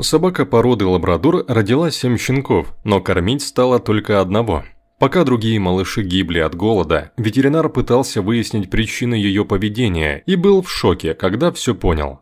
Собака породы лабрадор родила семь щенков, но кормить стала только одного. Пока другие малыши гибли от голода, ветеринар пытался выяснить причины ее поведения и был в шоке, когда все понял.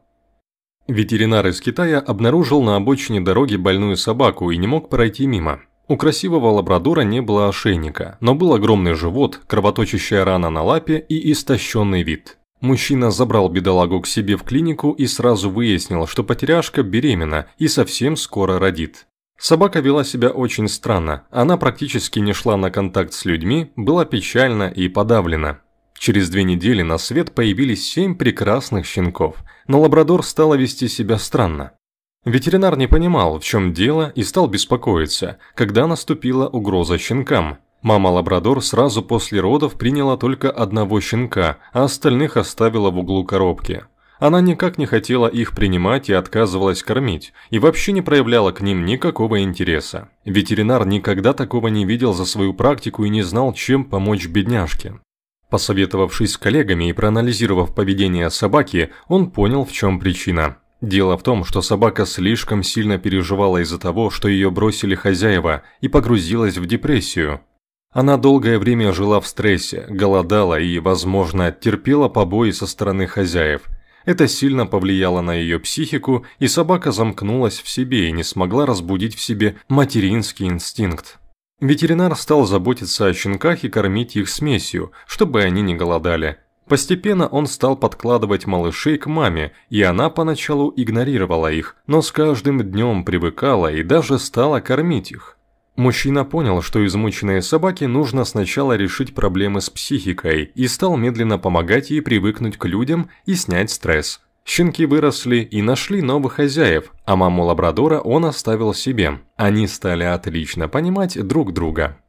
Ветеринар из Китая обнаружил на обочине дороги больную собаку и не мог пройти мимо. У красивого лабрадора не было ошейника, но был огромный живот, кровоточащая рана на лапе и истощенный вид. Мужчина забрал бедолагу к себе в клинику и сразу выяснил, что потеряшка беременна и совсем скоро родит. Собака вела себя очень странно, она практически не шла на контакт с людьми, была печальна и подавлена. Через две недели на свет появились семь прекрасных щенков, но лабрадор стала вести себя странно. Ветеринар не понимал, в чем дело, и стал беспокоиться, когда наступила угроза щенкам. Мама Лабрадор сразу после родов приняла только одного щенка, а остальных оставила в углу коробки. Она никак не хотела их принимать и отказывалась кормить, и вообще не проявляла к ним никакого интереса. Ветеринар никогда такого не видел за свою практику и не знал, чем помочь бедняжке. Посоветовавшись с коллегами и проанализировав поведение собаки, он понял, в чем причина. Дело в том, что собака слишком сильно переживала из-за того, что ее бросили хозяева и погрузилась в депрессию. Она долгое время жила в стрессе, голодала и, возможно, терпела побои со стороны хозяев. Это сильно повлияло на ее психику, и собака замкнулась в себе и не смогла разбудить в себе материнский инстинкт. Ветеринар стал заботиться о щенках и кормить их смесью, чтобы они не голодали – Постепенно он стал подкладывать малышей к маме, и она поначалу игнорировала их, но с каждым днем привыкала и даже стала кормить их. Мужчина понял, что измученные собаки нужно сначала решить проблемы с психикой и стал медленно помогать ей привыкнуть к людям и снять стресс. Щенки выросли и нашли новых хозяев, а маму лабрадора он оставил себе. Они стали отлично понимать друг друга.